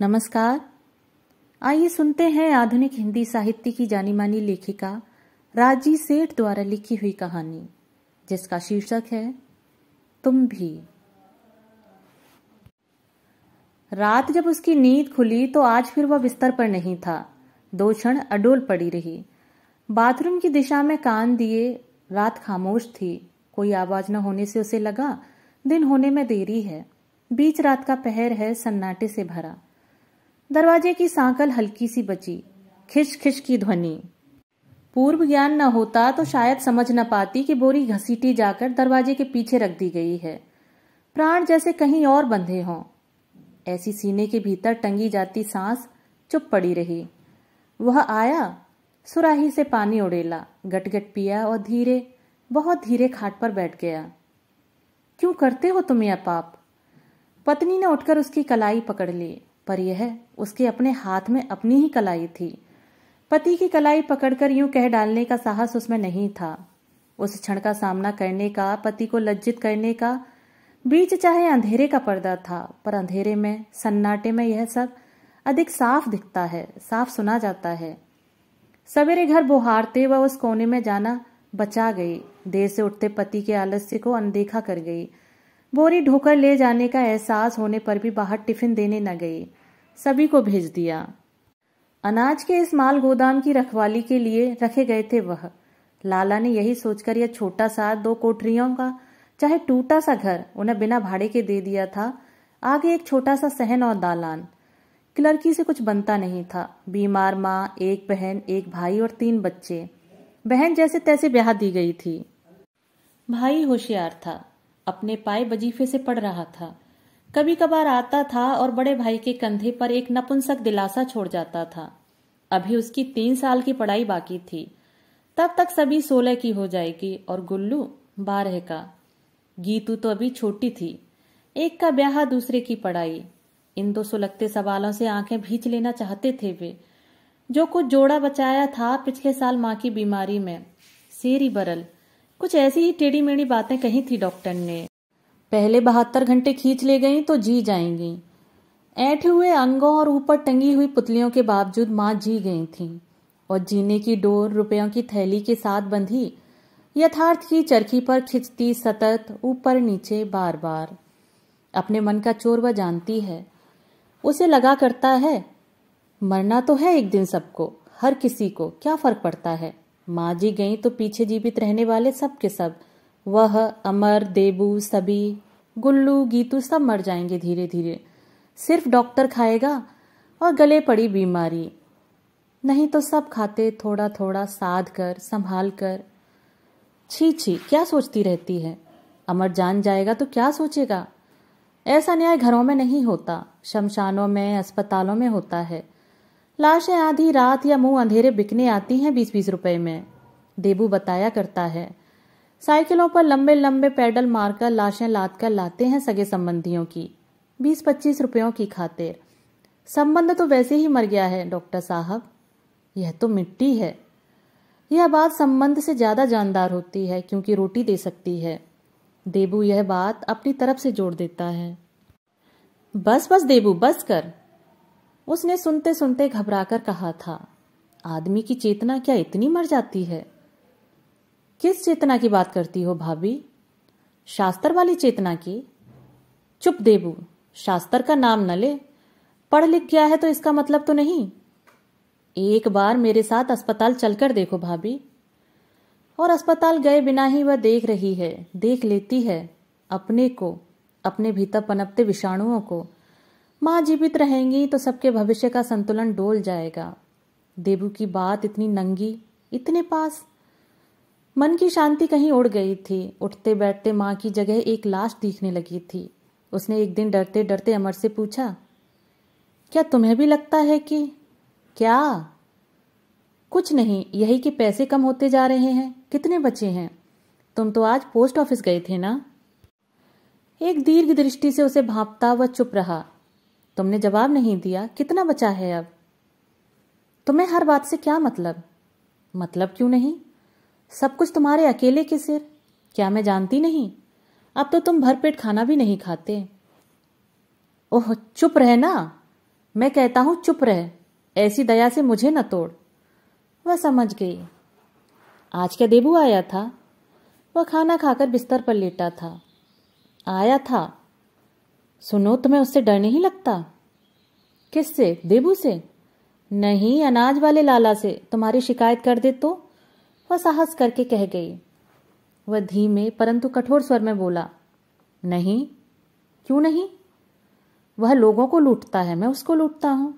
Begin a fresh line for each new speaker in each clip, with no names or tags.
नमस्कार आइए सुनते हैं आधुनिक हिंदी साहित्य की जानी मानी लेखिका राजी सेठ द्वारा लिखी हुई कहानी जिसका शीर्षक है तुम भी रात जब उसकी नींद खुली तो आज फिर वह बिस्तर पर नहीं था दो क्षण अडोल पड़ी रही बाथरूम की दिशा में कान दिए रात खामोश थी कोई आवाज न होने से उसे लगा दिन होने में देरी है बीच रात का पहर है सन्नाटे से भरा दरवाजे की सांकल हल्की सी बची खिच खिच की ध्वनि पूर्व ज्ञान न होता तो शायद समझ न पाती कि बोरी घसीटी जाकर दरवाजे के पीछे रख दी गई है प्राण जैसे कहीं और बंधे हों ऐसी सीने के भीतर टंगी जाती सांस चुप पड़ी रही वह आया सुराही से पानी उड़ेला गटगट पिया और धीरे बहुत धीरे खाट पर बैठ गया क्यों करते हो तुम यह पाप पत्नी ने उठकर उसकी कलाई पकड़ ली पर यह उसके अपने हाथ में अपनी ही कलाई थी पति की कलाई पकड़कर यूं कह डालने का साहस उसमें नहीं था उस क्षण का सामना करने का पति को लज्जित करने का बीच चाहे अंधेरे का पर्दा था पर अंधेरे में सन्नाटे में यह सब अधिक साफ दिखता है साफ सुना जाता है सवेरे घर बुहारते व उस कोने में जाना बचा गई देर से उठते पति के आलस्य को अनदेखा कर गई बोरी ढोकर ले जाने का एहसास होने पर भी बाहर टिफिन देने न गई सभी को भेज दिया अनाज के इस माल गोदाम की रखवाली के लिए रखे गए थे वह लाला ने यही सोचकर यह छोटा सा दो कोठरियों का चाहे टूटा सा घर उन्हें बिना भाड़े के दे दिया था आगे एक छोटा सा सहन और दालान क्लर्की से कुछ बनता नहीं था बीमार माँ एक बहन एक भाई और तीन बच्चे बहन जैसे तैसे ब्याह दी गई थी भाई होशियार था अपने पाए वजीफे से पढ़ रहा था कभी कभार आता था और बड़े भाई के कंधे पर एक नपुंसक दिलासा छोड़ जाता था अभी उसकी तीन साल की पढ़ाई बाकी थी तब तक सभी सोलह की हो जाएगी और गुल्लू बारह का गीतू तो अभी छोटी थी एक का ब्याह दूसरे की पढ़ाई इन दो सुलगते सवालों से आंखें भींच लेना चाहते थे वे जो कुछ जोड़ा बचाया था पिछले साल माँ की बीमारी में सेरी बरल कुछ ऐसी ही टेढ़ी मेढ़ी बातें कही थी डॉक्टर ने पहले बहत्तर घंटे खींच ले गई तो जी जाएंगी ऐठे हुए अंगों और ऊपर टंगी हुई पुतलियों के बावजूद माँ जी गई थी और जीने की डोर रुपयों की थैली के साथ बंधी यथार्थ की चरखी पर खिंचती सतत ऊपर नीचे बार बार अपने मन का चोर वह जानती है उसे लगा करता है मरना तो है एक दिन सबको हर किसी को क्या फर्क पड़ता है माँ जी गई तो पीछे जीवित रहने वाले सब के सब वह अमर देबू सभी गुल्लू गीतू सब मर जाएंगे धीरे धीरे सिर्फ डॉक्टर खाएगा और गले पड़ी बीमारी नहीं तो सब खाते थोड़ा थोड़ा साध कर संभाल कर छी छी क्या सोचती रहती है अमर जान जाएगा तो क्या सोचेगा ऐसा न्याय घरों में नहीं होता शमशानों में अस्पतालों में होता है लाशें आधी रात या मुंह अंधेरे बिकने आती हैं बीस बीस रुपए में देबू बताया करता है साइकिलों पर लंबे लंबे पैडल मारकर लाशें लाद कर लाते हैं सगे संबंधियों की बीस पच्चीस रुपयों की खातिर संबंध तो वैसे ही मर गया है डॉक्टर साहब यह तो मिट्टी है यह बात संबंध से ज़्यादा जानदार होती है क्योंकि रोटी दे सकती है देबू यह बात अपनी तरफ से जोड़ देता है बस बस देबू बस कर उसने सुनते सुनते घबराकर कहा था आदमी की चेतना क्या इतनी मर जाती है किस चेतना की बात करती हो भाभी शास्त्र वाली चेतना की चुप देबू शास्त्र का नाम न ले पढ़ लिख गया है तो इसका मतलब तो नहीं एक बार मेरे साथ अस्पताल चलकर देखो भाभी और अस्पताल गए बिना ही वह देख रही है देख लेती है अपने को अपने भीतर पनपते विषाणुओं को माँ जीवित रहेंगी तो सबके भविष्य का संतुलन डोल जाएगा देबू की बात इतनी नंगी इतने पास मन की शांति कहीं उड़ गई थी उठते बैठते माँ की जगह एक लाश दिखने लगी थी उसने एक दिन डरते डरते अमर से पूछा क्या तुम्हें भी लगता है कि क्या कुछ नहीं यही कि पैसे कम होते जा रहे हैं कितने बचे हैं तुम तो आज पोस्ट ऑफिस गए थे ना एक दीर्घ दृष्टि से उसे भापता व चुप रहा तुमने जवाब नहीं दिया कितना बचा है अब तुम्हें हर बात से क्या मतलब मतलब क्यों नहीं सब कुछ तुम्हारे अकेले के सिर क्या मैं जानती नहीं अब तो तुम भरपेट खाना भी नहीं खाते ओह चुप रह ना मैं कहता हूं चुप रह ऐसी दया से मुझे न तोड़ वह समझ गई आज क्या देबू आया था वह खाना खाकर बिस्तर पर लेटा था आया था सुनो तुम्हें उससे डर नहीं लगता किससे देबू से नहीं अनाज वाले लाला से तुम्हारी शिकायत कर दे तो वह साहस करके कह गई वह धीमे परंतु कठोर स्वर में बोला नहीं क्यों नहीं वह लोगों को लूटता है मैं उसको लूटता हूं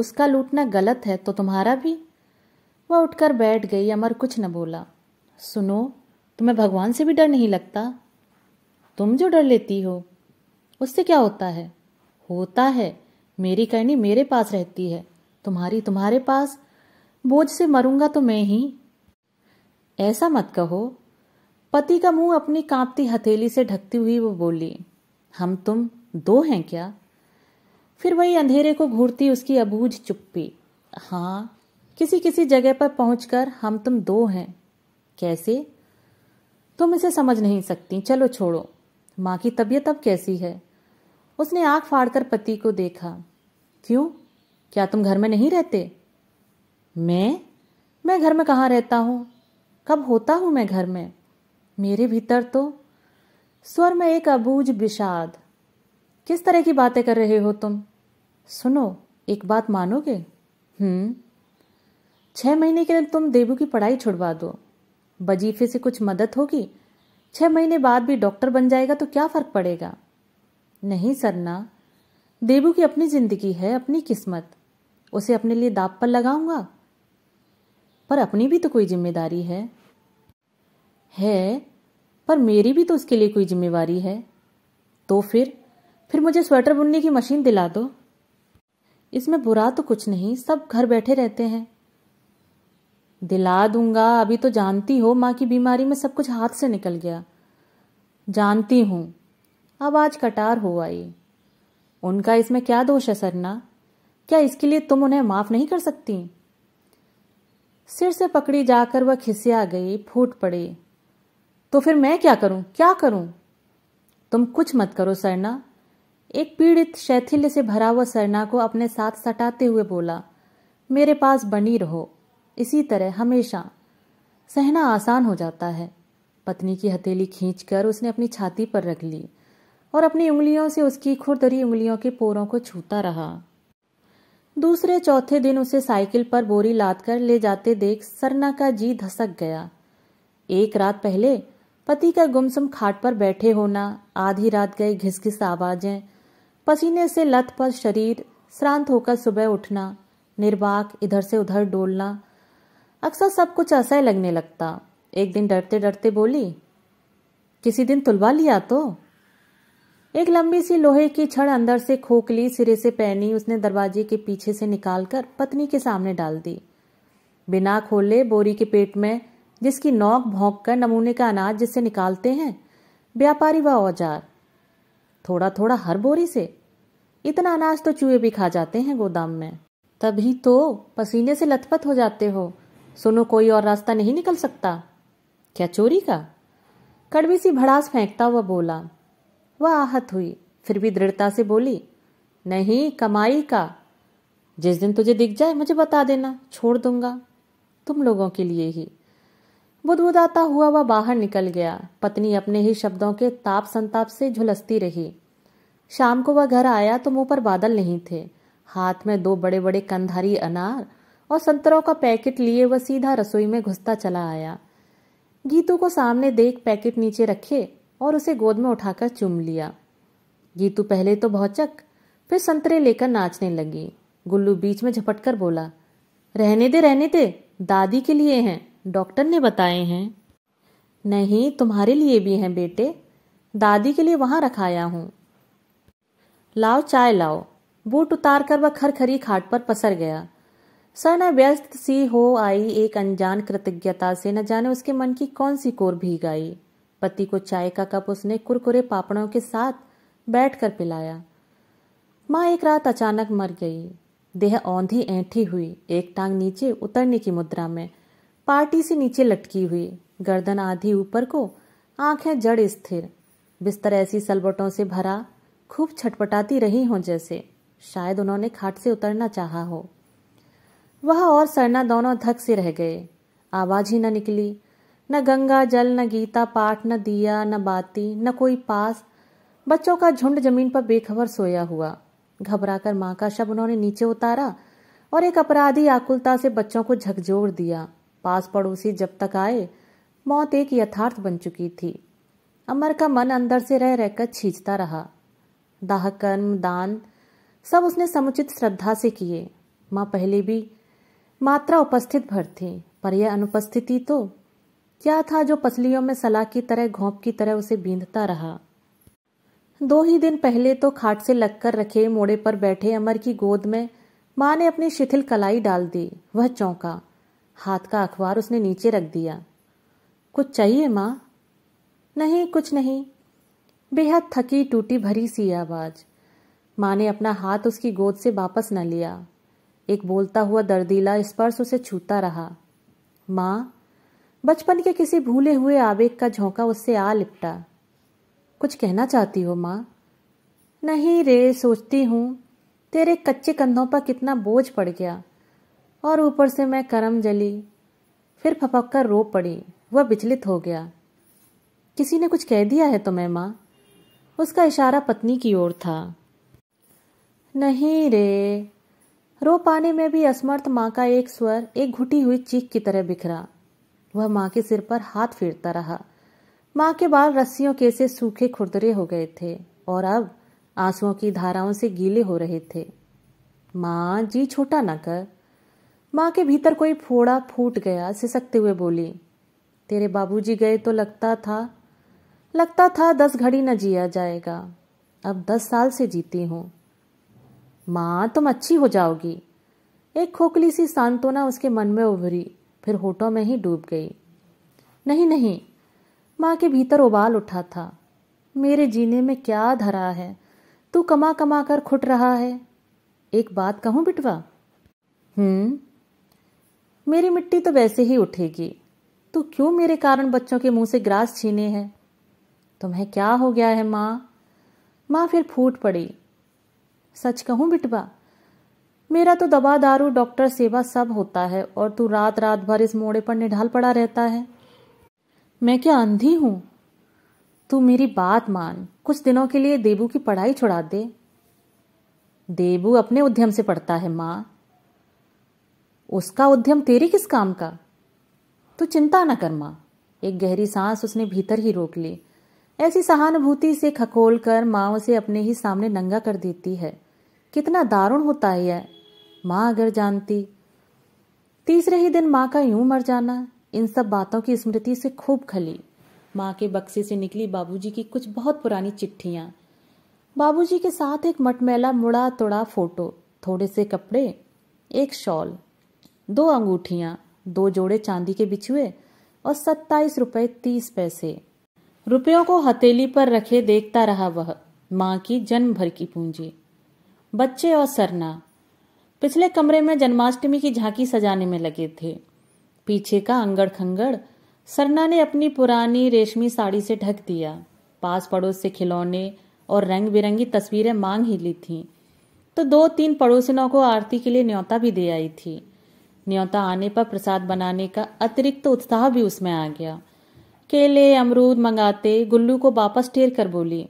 उसका लूटना गलत है तो तुम्हारा भी वह उठकर बैठ गई अमर कुछ न बोला सुनो तुम्हें भगवान से भी डर नहीं लगता तुम जो डर लेती हो उससे क्या होता है होता है मेरी करनी मेरे पास रहती है तुम्हारी तुम्हारे पास बोझ से मरूंगा तो मैं ही ऐसा मत कहो पति का मुंह अपनी कांपती हथेली से ढकती हुई वो बोली हम तुम दो हैं क्या फिर वही अंधेरे को घूरती उसकी अबूझ चुप्पी हाँ किसी किसी जगह पर पहुंचकर हम तुम दो हैं कैसे तुम इसे समझ नहीं सकती चलो छोड़ो माँ की तबीयत अब कैसी है उसने आंख फाड़कर पति को देखा क्यों क्या तुम घर में नहीं रहते मैं मैं घर में कहाँ रहता हूँ कब होता हूँ मैं घर में मेरे भीतर तो स्वर में एक अबूझ विषाद किस तरह की बातें कर रहे हो तुम सुनो एक बात मानोगे हम्म छः महीने के लिए तुम देवू की पढ़ाई छुड़वा दो वजीफे से कुछ मदद होगी छह महीने बाद भी डॉक्टर बन जाएगा तो क्या फ़र्क पड़ेगा नहीं सरना देबू की अपनी जिंदगी है अपनी किस्मत उसे अपने लिए दाप पर लगाऊंगा पर अपनी भी तो कोई जिम्मेदारी है है पर मेरी भी तो उसके लिए कोई जिम्मेवारी है तो फिर फिर मुझे स्वेटर बुनने की मशीन दिला दो इसमें बुरा तो कुछ नहीं सब घर बैठे रहते हैं दिला दूंगा अभी तो जानती हो माँ की बीमारी में सब कुछ हाथ से निकल गया जानती हूं अब आज कटार हो आई उनका इसमें क्या दोष है सरना क्या इसके लिए तुम उन्हें माफ नहीं कर सकती सिर से पकड़ी जाकर वह खिसिया गई फूट पड़े तो फिर मैं क्या करूं क्या करूं तुम कुछ मत करो सरना एक पीड़ित शैथिल्य से भरा हुआ सरना को अपने साथ सटाते हुए बोला मेरे पास बनी रहो इसी तरह हमेशा सहना आसान हो जाता है पत्नी की हथेली खींचकर उसने अपनी छाती पर रख ली और अपनी उंगलियों से उसकी खुरदरी उंगलियों के पोरों को छूता रहा दूसरे चौथे दिन उसे साइकिल पर बोरी लाद कर ले जाते देख सरना का जी धसक गया एक रात पहले पति का गुमसुम खाट पर बैठे होना आधी रात गई घिसघिस आवाजें पसीने से लत पर शरीर श्रांत होकर सुबह उठना निर्वाक इधर से उधर डोलना अक्सर सब कुछ असह लगने लगता एक दिन डरते डरते बोली किसी दिन तुलवा लिया तो एक लंबी सी लोहे की छड़ अंदर से खोखली सिरे से पहनी उसने दरवाजे के पीछे से निकालकर पत्नी के सामने डाल दी बिना खोले बोरी के पेट में जिसकी नोक भोंक कर नमूने का अनाज जिससे निकालते हैं व्यापारी व औजार थोड़ा थोड़ा हर बोरी से इतना अनाज तो चूहे भी खा जाते हैं गोदाम में तभी तो पसीने से लथपथ हो जाते हो सुनो कोई और रास्ता नहीं निकल सकता क्या चोरी का कड़वी सी भड़ास फेंकता हुआ बोला वह आहत हुई फिर भी दृढ़ता से बोली नहीं कमाई का जिस दिन तुझे दिख जाए मुझे बता देना छोड़ दूंगा तुम लोगों के लिए ही बुदबुदाता हुआ वह बाहर निकल गया पत्नी अपने ही शब्दों के ताप संताप से झुलसती रही शाम को वह घर आया तो मुंह पर बादल नहीं थे हाथ में दो बड़े बड़े कंधारी अनार और संतरों का पैकेट लिए वह सीधा रसोई में घुसता चला आया गीतू को सामने देख पैकेट नीचे रखे और उसे गोद में उठाकर चुम लिया गीतू पहले तो भौचक फिर संतरे लेकर नाचने लगी गुल्लू बीच में झपट कर बोला रहने दे रहने दे दादी के लिए हैं डॉक्टर ने बताए हैं नहीं तुम्हारे लिए भी हैं बेटे दादी के लिए वहां रखाया हूं लाओ चाय लाओ बूट उतार कर वह खरखरी खाट पर पसर गया सरना व्यस्त सी हो आई एक अनजान कृतज्ञता से न जाने उसके मन की कौन सी कोर भीग आई पति को चाय का कप उसने कुरकुरे पापड़ों के साथ बैठ कर पिलाया माँ एक रात अचानक मर गई देह औंधी ऐंठी हुई एक टांग नीचे उतरने की मुद्रा में पार्टी से नीचे लटकी हुई गर्दन आधी ऊपर को आंखें जड़ स्थिर बिस्तर ऐसी सलबटों से भरा खूब छटपटाती रही हों जैसे शायद उन्होंने खाट से उतरना चाहा हो वह और सरना दोनों धक से रह गए आवाज ही न निकली न गंगा जल न गीता पाठ न दिया न बाती न कोई पास बच्चों का झुंड जमीन पर बेखबर सोया हुआ घबराकर मां का शब उन्होंने नीचे उतारा और एक अपराधी आकुलता से बच्चों को झकझोर दिया पास पड़ोसी जब तक आए मौत एक यथार्थ बन चुकी थी अमर का मन अंदर से रह रहकर छींचता रहा दाह कर्म दान सब उसने समुचित श्रद्धा से किए मां पहले भी मात्रा उपस्थित भर थी पर यह अनुपस्थिति तो क्या था जो पसलियों में सलाह की तरह घोंप की तरह उसे बींधता रहा दो ही दिन पहले तो खाट से लगकर रखे मोड़े पर बैठे अमर की गोद में मां ने अपनी शिथिल कलाई डाल दी वह चौंका हाथ का अखबार उसने नीचे रख दिया कुछ चाहिए मां नहीं कुछ नहीं बेहद थकी टूटी भरी सी आवाज माँ ने अपना हाथ उसकी गोद से वापस न लिया एक बोलता हुआ दर्दीला स्पर्श उसे छूता रहा मां बचपन के किसी भूले हुए आवेग का झोंका उससे आ लिपटा कुछ कहना चाहती हो माँ नहीं रे सोचती हूँ तेरे कच्चे कंधों पर कितना बोझ पड़ गया और ऊपर से मैं करम जली फिर फपक कर रो पड़ी वह विचलित हो गया किसी ने कुछ कह दिया है तुम्हें माँ उसका इशारा पत्नी की ओर था नहीं रे रो पाने में भी असमर्थ माँ का एक स्वर एक घुटी हुई चीख की तरह बिखरा वह माँ के सिर पर हाथ फेरता रहा माँ के बाल रस्सियों के से सूखे खुरदरे हो गए थे और अब आंसुओं की धाराओं से गीले हो रहे थे माँ जी छोटा ना कर माँ के भीतर कोई फोड़ा फूट गया सिसकते हुए बोली तेरे बाबूजी गए तो लगता था लगता था दस घड़ी न जिया जाएगा अब दस साल से जीती हूं मां तुम अच्छी हो जाओगी एक खोखली सी सांत्वना उसके मन में उभरी फिर होठों में ही डूब गई नहीं नहीं माँ के भीतर उबाल उठा था मेरे जीने में क्या धरा है तू कमा कमा कर खुट रहा है एक बात कहूँ बिटवा हम्म मेरी मिट्टी तो वैसे ही उठेगी तू क्यों मेरे कारण बच्चों के मुंह से ग्रास छीने हैं तुम्हें क्या हो गया है माँ माँ फिर फूट पड़ी सच कहूँ बिटवा मेरा तो दवा दारू डॉक्टर सेवा सब होता है और तू रात रात भर इस मोड़े पर निढाल पड़ा रहता है मैं क्या अंधी हूं तू मेरी बात मान कुछ दिनों के लिए देबू की पढ़ाई छुड़ा दे देबू अपने उद्यम से पढ़ता है मां उसका उद्यम तेरे किस काम का तू चिंता ना कर मां एक गहरी सांस उसने भीतर ही रोक ली ऐसी सहानुभूति से खकोल कर माँ उसे अपने ही सामने नंगा कर देती है कितना दारुण होता है यह माँ अगर जानती तीसरे ही दिन माँ का यूं मर जाना इन सब बातों की स्मृति से खूब खली माँ के बक्से से निकली बाबूजी की कुछ बहुत पुरानी चिट्ठियां बाबूजी के साथ एक मटमैला मुड़ा तोड़ा फोटो थोड़े से कपड़े एक शॉल दो अंगूठिया दो जोड़े चांदी के बिछुए और सत्ताईस रुपए तीस पैसे रुपयों को हथेली पर रखे देखता रहा वह माँ की जन्म भर की पूंजी बच्चे और सरना पिछले कमरे में जन्माष्टमी की झांकी सजाने में लगे थे पीछे का अंगड़ खंगड़ सरना ने अपनी पुरानी रेशमी साड़ी से ढक दिया पास पड़ोस से खिलौने और रंग बिरंगी तस्वीरें मांग ही ली थीं तो दो तीन पड़ोसनों को आरती के लिए न्योता भी दे आई थी न्योता आने पर प्रसाद बनाने का अतिरिक्त तो उत्साह भी उसमें आ गया केले अमरूद मंगाते गुल्लू को वापस टेर कर बोली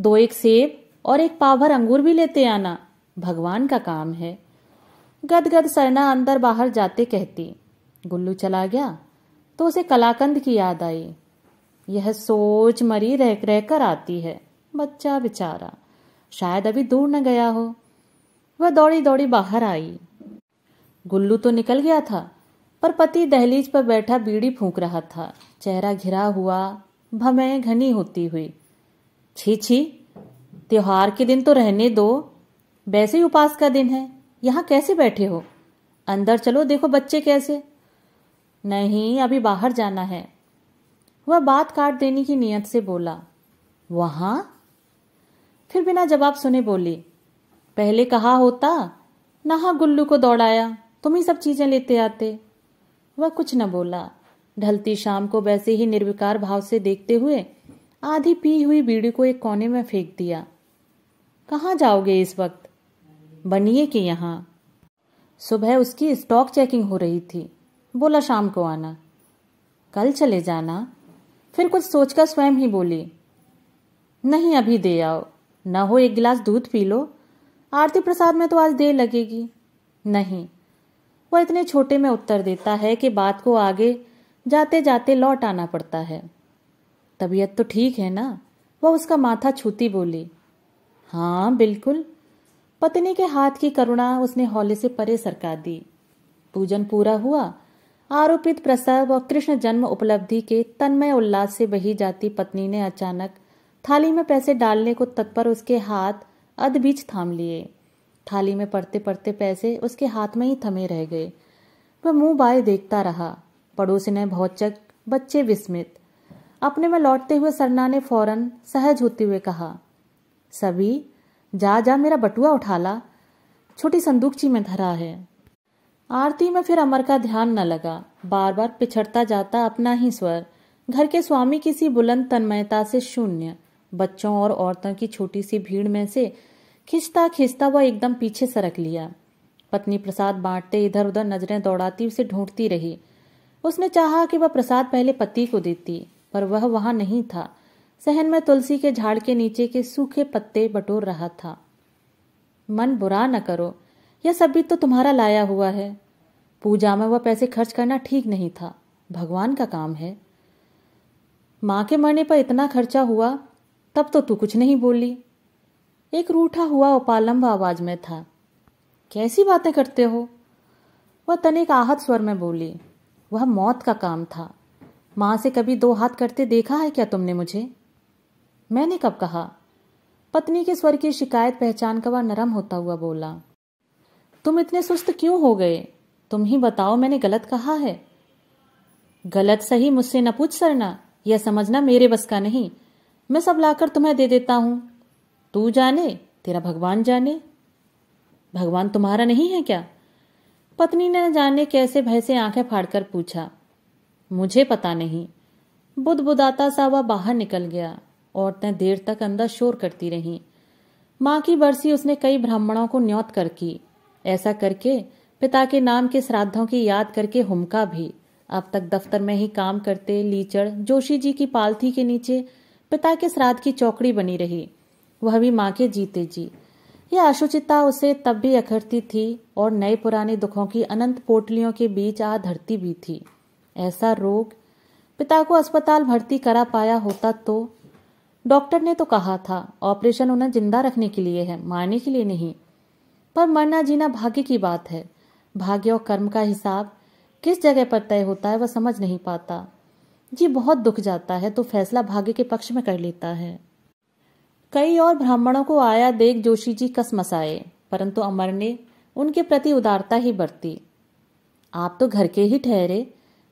दो एक सेब और एक पावर अंगूर भी लेते आना भगवान का काम है गदगद सरना अंदर बाहर जाते कहती गुल्लू चला गया तो उसे कलाकंद की याद आई यह सोच मरी रह रह कर आती है बच्चा बेचारा शायद अभी दूर न गया हो वह दौड़ी दौड़ी बाहर आई गुल्लू तो निकल गया था पर पति दहलीज पर बैठा बीड़ी फूंक रहा था चेहरा घिरा हुआ भमय घनी होती हुई छी छी त्योहार के दिन तो रहने दो वैसे ही उपास का दिन है यहाँ कैसे बैठे हो अंदर चलो देखो बच्चे कैसे नहीं अभी बाहर जाना है वह बात काट देने की नियत से बोला वहां फिर बिना जवाब सुने बोली पहले कहा होता नहा गुल्लू को दौड़ाया तुम ही सब चीजें लेते आते वह कुछ न बोला ढलती शाम को वैसे ही निर्विकार भाव से देखते हुए आधी पी हुई बीड़ी को एक कोने में फेंक दिया कहा जाओगे इस वक्त बनिए के यहाँ सुबह उसकी स्टॉक चेकिंग हो रही थी बोला शाम को आना कल चले जाना फिर कुछ सोचकर स्वयं ही बोली नहीं अभी दे आओ ना हो एक गिलास दूध पी लो आरती प्रसाद में तो आज देर लगेगी नहीं वह इतने छोटे में उत्तर देता है कि बात को आगे जाते जाते लौट आना पड़ता है तबीयत तो ठीक है ना वह उसका माथा छूती बोली हाँ बिल्कुल पत्नी के हाथ की करुणा उसने हौले से परे सरका दी पूजन पूरा हुआ आरोपित प्रसव और कृष्ण जन्म उपलब्धि के तन्मय उल्लास से बही जाती पत्नी ने अचानक थाली में पैसे डालने को तत्पर उसके हाथ अधबीच थाम लिए थाली में पड़ते पड़ते पैसे उसके हाथ में ही थमे रह गए वह मुंह बाय देखता रहा पड़ोसी ने भौचक बच्चे विस्मित अपने में लौटते हुए सरना ने फौरन सहज होते हुए कहा सभी जा जा मेरा बटुआ उठा ला छोटी संदूकची में धरा है आरती में फिर अमर का ध्यान न लगा बार बार पिछड़ता जाता अपना ही स्वर घर के स्वामी किसी बुलंद तन्मयता से शून्य बच्चों और औरतों की छोटी सी भीड़ में से खिंचता खिंचता वह एकदम पीछे सरक लिया पत्नी प्रसाद बांटते इधर उधर नजरें दौड़ाती उसे ढूंढती रही उसने चाहा कि वह प्रसाद पहले पति को देती पर वह वहां नहीं था सहन में तुलसी के झाड़ के नीचे के सूखे पत्ते बटोर रहा था मन बुरा न करो यह सब भी तो तुम्हारा लाया हुआ है पूजा में वह पैसे खर्च करना ठीक नहीं था भगवान का काम है मां के मरने पर इतना खर्चा हुआ तब तो तू कुछ नहीं बोली एक रूठा हुआ उपालंब आवाज में था कैसी बातें करते हो वह तनिक आहत स्वर में बोली वह मौत का काम था मां से कभी दो हाथ करते देखा है क्या तुमने मुझे मैंने कब कहा पत्नी के स्वर की शिकायत पहचान का वह नरम होता हुआ बोला तुम इतने सुस्त क्यों हो गए तुम ही बताओ मैंने गलत कहा है गलत सही मुझसे न पूछ सरना यह समझना मेरे बस का नहीं मैं सब लाकर तुम्हें दे देता हूं तू जाने तेरा भगवान जाने भगवान तुम्हारा नहीं है क्या पत्नी ने न जाने कैसे भय से आंखें फाड़कर पूछा मुझे पता नहीं बुदबुदाता सा वह बाहर निकल गया औरतें देर तक अंदर शोर करती रही माँ की बरसी उसने कई ब्राह्मणों को न्योत कर की ऐसा करके पिता के नाम के श्राद्धों की याद करके हुमका भी अब तक दफ्तर में ही काम करते लीचड़ जोशी जी की पालथी के नीचे पिता के श्राद्ध की चौकड़ी बनी रही वह भी माँ के जीते जी यह अशुचिता उसे तब भी अखरती थी और नए पुराने दुखों की अनंत पोटलियों के बीच आ धरती भी थी ऐसा रोग पिता को अस्पताल भर्ती करा पाया होता तो डॉक्टर ने तो कहा था ऑपरेशन उन्हें जिंदा रखने के लिए है मारने के लिए नहीं पर मरना जीना भाग्य की बात है भाग्य और कर्म का हिसाब किस जगह पर तय होता है वह समझ नहीं पाता जी बहुत दुख जाता है तो फैसला भाग्य के पक्ष में कर लेता है कई और ब्राह्मणों को आया देख जोशी जी कस मसाए परंतु अमर ने उनके प्रति उदारता ही बरती आप तो घर के ही ठहरे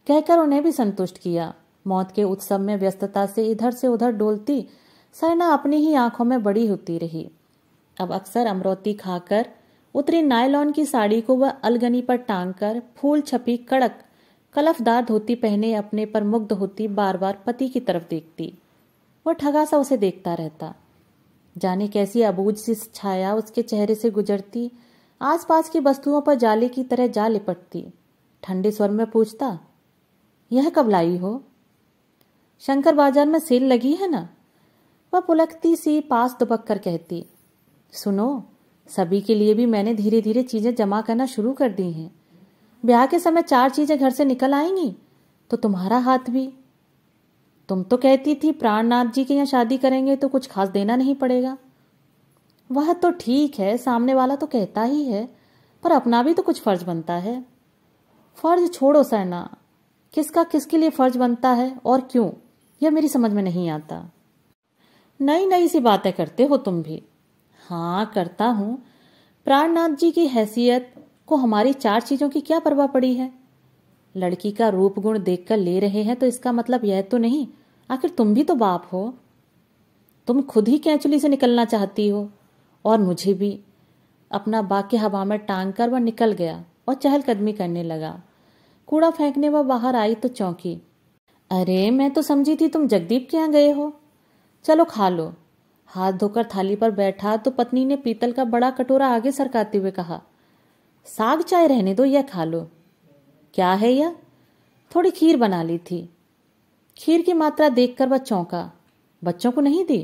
कहकर उन्हें भी संतुष्ट किया मौत के उत्सव में व्यस्तता से इधर से उधर डोलती सरना अपनी ही आंखों में बड़ी होती रही अब अक्सर अमरौती खाकर उतरी नायलॉन की साड़ी को वह अलगनी पर टांग कर फूल छपी कड़क कलफदार धोती पहने अपने पर मुग्ध होती बार बार पति की तरफ देखती वह ठगा सा उसे देखता रहता जाने कैसी अबूझ सी छाया उसके चेहरे से गुजरती आसपास की वस्तुओं पर जाले की तरह जा लिपटती ठंडे स्वर में पूछता यह कब लाई हो शंकर बाजार में सेल लगी है ना वह पुलकती सी पास दुबक कर कहती सुनो सभी के लिए भी मैंने धीरे धीरे चीजें जमा करना शुरू कर दी हैं ब्याह के समय चार चीजें घर से निकल आएंगी तो तुम्हारा हाथ भी तुम तो कहती थी प्राणनाथ जी के यहाँ शादी करेंगे तो कुछ खास देना नहीं पड़ेगा वह तो ठीक है सामने वाला तो कहता ही है पर अपना भी तो कुछ फर्ज बनता है फर्ज छोड़ो सरना किसका किसके लिए फर्ज बनता है और क्यों यह मेरी समझ में नहीं आता नई नई सी बातें करते हो तुम भी हाँ करता हूं प्राणनाथ जी की हैसियत को हमारी चार चीजों की क्या परवाह पड़ी है लड़की का रूप गुण देखकर ले रहे हैं तो इसका मतलब यह तो नहीं आखिर तुम भी तो बाप हो तुम खुद ही कैंचुली से निकलना चाहती हो और मुझे भी अपना बाकी हवा में टांग कर वह निकल गया और चहलकदमी करने लगा कूड़ा फेंकने वह बाहर आई तो चौंकी अरे मैं तो समझी थी तुम जगदीप के यहाँ गए हो चलो खा लो हाथ धोकर थाली पर बैठा तो पत्नी ने पीतल का बड़ा कटोरा आगे सरकाते हुए कहा साग चाय रहने दो यह खा लो क्या है यह थोड़ी खीर बना ली थी खीर की मात्रा देखकर वह चौंका बच्चों को नहीं दी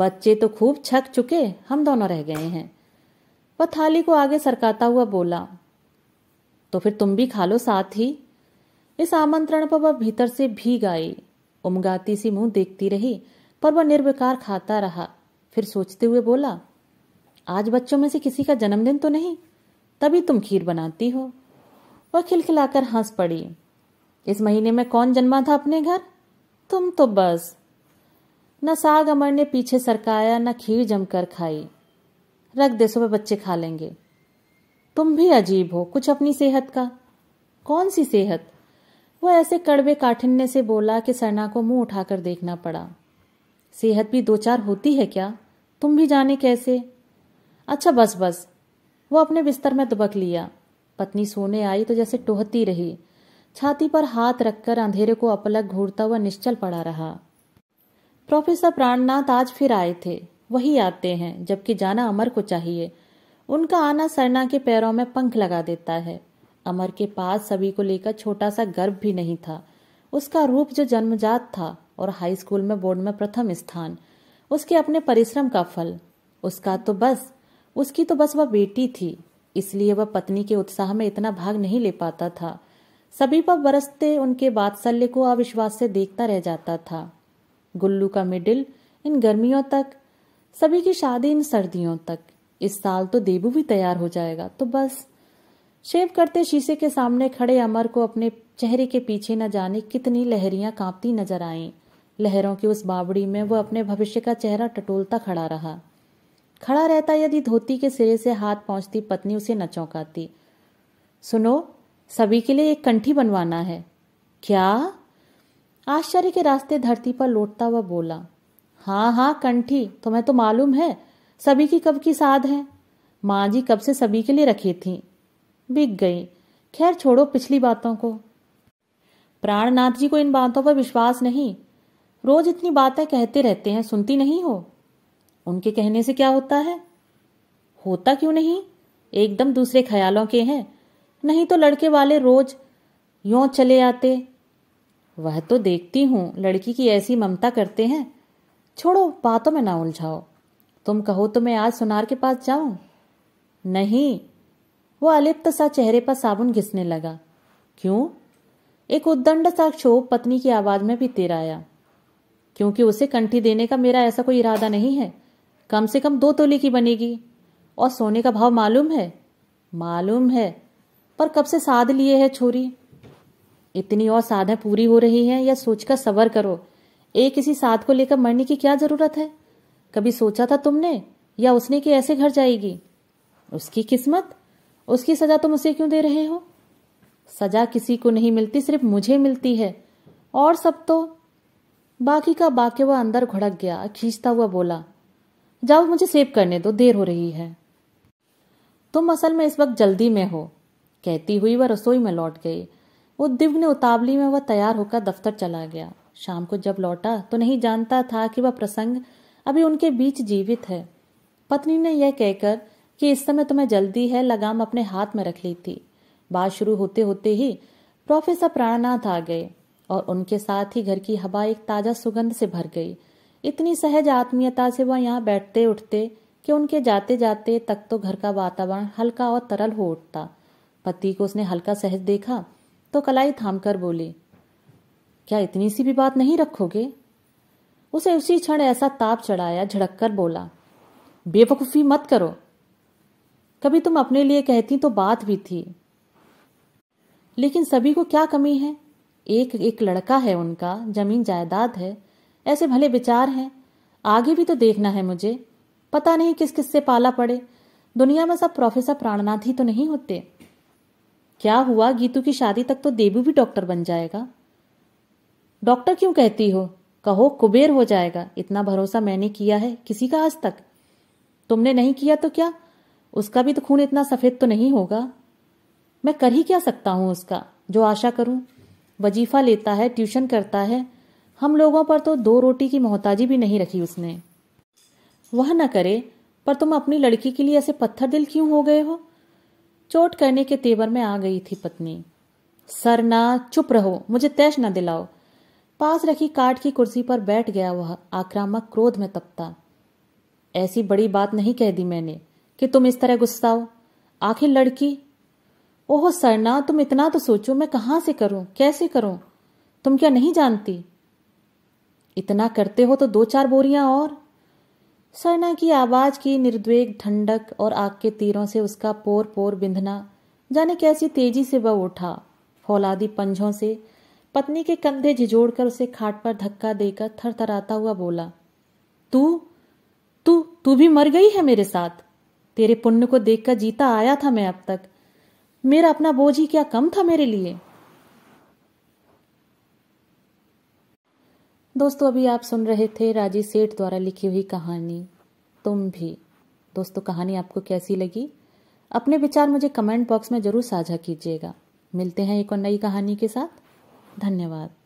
बच्चे तो खूब छक चुके हम दोनों रह गए हैं वह थाली को आगे सरकाता हुआ बोला तो फिर तुम भी खा लो साथ ही इस आमंत्रण पर वह भीतर से भीग आई उमगाती सी मुंह देखती रही पर वह निर्विकार खाता रहा फिर सोचते हुए बोला आज बच्चों में से किसी का जन्मदिन तो नहीं तभी तुम खीर बनाती हो वह खिलखिलाकर हंस पड़ी इस महीने में कौन जन्मा था अपने घर तुम तो बस न साग अमर ने पीछे सरकाया न खीर जमकर खाई रख दे सुबह बच्चे खा लेंगे तुम भी अजीब हो कुछ अपनी सेहत का कौन सी सेहत वह ऐसे कड़वे काठिन्य से बोला कि सरना को मुंह उठाकर देखना पड़ा सेहत भी दो चार होती है क्या तुम भी जाने कैसे अच्छा बस बस वो अपने बिस्तर में दुबक लिया पत्नी सोने आई तो जैसे टोहती रही छाती पर हाथ रखकर अंधेरे को अपलग घूरता हुआ निश्चल पड़ा रहा प्रोफेसर प्राणनाथ आज फिर आए थे वही आते हैं जबकि जाना अमर को चाहिए उनका आना सरना के पैरों में पंख लगा देता है अमर के पास सभी को लेकर छोटा सा गर्व भी नहीं था उसका रूप जो जन्मजात था और हाई स्कूल में बोर्ड में प्रथम स्थान उसके अपने परिश्रम का फल उसका तो बस उसकी तो बस वह बेटी थी इसलिए वह पत्नी के उत्साह में इतना भाग नहीं ले पाता था सभी पर बरसते उनके बात्सल्य को अविश्वास से देखता रह जाता था गुल्लू का मिडिल इन गर्मियों तक सभी की शादी इन सर्दियों तक इस साल तो देबू भी तैयार हो जाएगा तो बस शेव करते शीशे के सामने खड़े अमर को अपने चेहरे के पीछे न जाने कितनी लहरियां कांपती नजर आईं लहरों की उस बावड़ी में वह अपने भविष्य का चेहरा टटोलता खड़ा रहा खड़ा रहता यदि धोती के सिरे से हाथ पहुंचती पत्नी उसे न चौंकाती सुनो सभी के लिए एक कंठी बनवाना है क्या आश्चर्य के रास्ते धरती पर लौटता हुआ बोला हाँ हाँ कंठी तुम्हें तो मालूम है सभी की कब की साध है माँ जी कब से सभी के लिए रखी थी बिक गई खैर छोड़ो पिछली बातों को प्राणनाथ जी को इन बातों पर विश्वास नहीं रोज इतनी बातें कहते रहते हैं सुनती नहीं हो उनके कहने से क्या होता है होता क्यों नहीं एकदम दूसरे ख्यालों के हैं नहीं तो लड़के वाले रोज यो चले आते वह तो देखती हूं लड़की की ऐसी ममता करते हैं छोड़ो बातों में ना उलझाओ तुम कहो तो मैं आज सुनार के पास जाऊं नहीं वो अलिप्त सा चेहरे पर साबुन घिसने लगा क्यों एक उद्दंड सा क्षोभ पत्नी की आवाज में भी तेरा आया क्योंकि उसे कंठी देने का मेरा ऐसा कोई इरादा नहीं है कम से कम दो तोले की बनेगी और सोने का भाव मालूम है मालूम है पर कब से साध लिए है छोरी इतनी और साधें पूरी हो रही हैं या सोचकर सबर करो एक किसी साध को लेकर मरने की क्या जरूरत है कभी सोचा था तुमने या उसने कि ऐसे घर जाएगी उसकी किस्मत उसकी सजा तुम उसे क्यों दे रहे हो सजा किसी को नहीं मिलती सिर्फ मुझे मिलती है और सब तो बाकी का बाकी वह अंदर घुड़क गया खींचता हुआ बोला जाओ मुझे सेव करने दो देर हो रही है तुम असल में इस वक्त जल्दी में हो कहती हुई वह रसोई में लौट गई उद्दिग्न उतावली में वह तैयार होकर दफ्तर चला गया शाम को जब लौटा तो नहीं जानता था कि वह प्रसंग अभी उनके बीच जीवित है पत्नी ने यह कहकर कि इस समय तुम्हें तो जल्दी है लगाम अपने हाथ में रख ली थी बात शुरू होते होते ही प्रोफेसर प्राणनाथ आ गए और उनके साथ ही घर की हवा एक ताजा सुगंध से भर गई इतनी सहज आत्मीयता से वह यहाँ बैठते उठते कि उनके जाते जाते तक तो घर का वातावरण हल्का और तरल हो उठता पति को उसने हल्का सहज देखा तो कलाई थाम कर बोली क्या इतनी सी भी बात नहीं रखोगे उसे उसी क्षण ऐसा ताप चढ़ाया झड़क कर बोला बेवकूफ़ी मत करो कभी तुम अपने लिए कहती तो बात भी थी लेकिन सभी को क्या कमी है एक एक लड़का है उनका जमीन जायदाद है ऐसे भले विचार हैं आगे भी तो देखना है मुझे पता नहीं किस किस से पाला पड़े दुनिया में सब प्रोफेसर प्राणनाथ ही तो नहीं होते क्या हुआ गीतू की शादी तक तो देबू भी डॉक्टर बन जाएगा डॉक्टर क्यों कहती हो कहो कुबेर हो जाएगा इतना भरोसा मैंने किया है किसी का आज तक तुमने नहीं किया तो क्या उसका भी तो खून इतना सफ़ेद तो नहीं होगा मैं कर ही क्या सकता हूं उसका जो आशा करूं वजीफ़ा लेता है ट्यूशन करता है हम लोगों पर तो दो रोटी की मोहताजी भी नहीं रखी उसने वह न करे पर तुम अपनी लड़की के लिए ऐसे पत्थर दिल क्यों हो गए हो चोट करने के तेवर में आ गई थी पत्नी सर ना चुप रहो मुझे तैश ना दिलाओ पास रखी काट की कुर्सी पर बैठ गया वह आक्रामक क्रोध में तपता ऐसी बड़ी बात नहीं कह दी मैंने कि तुम इस तरह गुस्सा हो आखिर लड़की ओहो सरना तुम इतना तो सोचो मैं कहां से करूं कैसे करूं तुम क्या नहीं जानती इतना करते हो तो दो चार बोरियां और सरना की आवाज की निर्द्वेग ठंडक और आग के तीरों से उसका पोर पोर बिंधना जाने कैसी तेजी से वह उठा फौलादी पंजों से पत्नी के कंधे झिझोड़कर उसे खाट पर धक्का देकर थरथराता हुआ बोला तू तू तू भी मर गई है मेरे साथ तेरे पुण्य को देखकर जीता आया था मैं अब तक मेरा अपना बोझ ही क्या कम था मेरे लिए दोस्तों अभी आप सुन रहे थे राजी सेठ द्वारा लिखी हुई कहानी तुम भी दोस्तों कहानी आपको कैसी लगी अपने विचार मुझे कमेंट बॉक्स में जरूर साझा कीजिएगा मिलते हैं एक और नई कहानी के साथ धन्यवाद